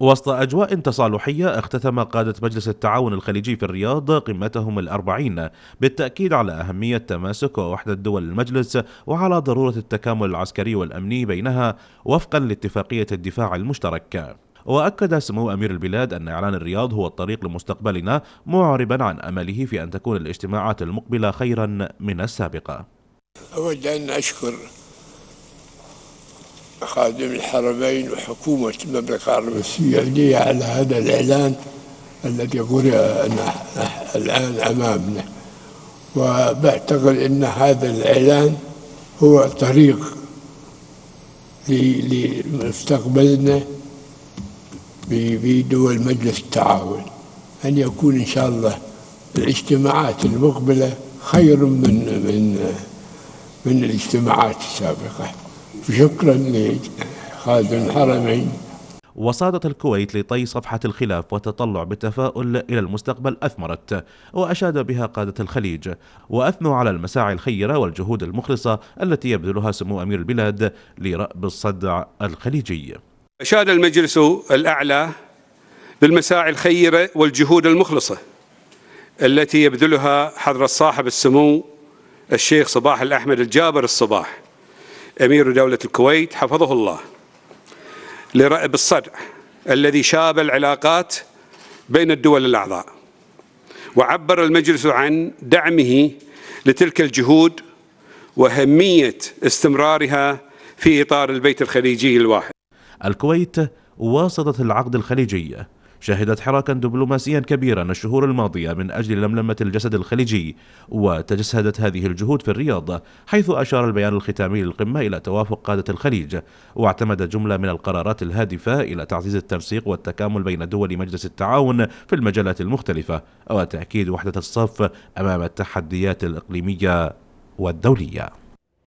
وسط أجواء تصالحية اختتم قادة مجلس التعاون الخليجي في الرياض قمتهم الأربعين بالتأكيد على أهمية تماسك ووحدة دول المجلس وعلى ضرورة التكامل العسكري والأمني بينها وفقا لاتفاقية الدفاع المشترك وأكد سمو أمير البلاد أن إعلان الرياض هو الطريق لمستقبلنا معربا عن أمله في أن تكون الاجتماعات المقبلة خيرا من السابقة أود أن أشكر خادم الحرمين وحكومة المملكة العربية السعودية على هذا الإعلان الذي قرأ الآن أمامنا وبعتقد أن هذا الإعلان هو طريق لمستقبلنا بدول مجلس التعاون أن يكون إن شاء الله الاجتماعات المقبلة خير من من من الاجتماعات السابقة شكرا لخادم الحرمين وصادت الكويت لطي صفحة الخلاف والتطلع بالتفاؤل إلى المستقبل أثمرت وأشاد بها قادة الخليج وأثنوا على المساعي الخيرة والجهود المخلصة التي يبذلها سمو أمير البلاد لرأب الصدع الخليجي أشاد المجلس الأعلى بالمساعي الخيرة والجهود المخلصة التي يبذلها حضرة صاحب السمو الشيخ صباح الأحمد الجابر الصباح أمير دولة الكويت حفظه الله لرأب الصدع الذي شاب العلاقات بين الدول الأعضاء وعبر المجلس عن دعمه لتلك الجهود وأهمية استمرارها في إطار البيت الخليجي الواحد الكويت واصلت العقد الخليجي شهدت حراكا دبلوماسيا كبيرا الشهور الماضية من أجل لملمة الجسد الخليجي وتجسدت هذه الجهود في الرياض حيث أشار البيان الختامي للقمة إلى توافق قادة الخليج واعتمد جملة من القرارات الهادفة إلى تعزيز التنسيق والتكامل بين دول مجلس التعاون في المجالات المختلفة وتأكيد وحدة الصف أمام التحديات الإقليمية والدولية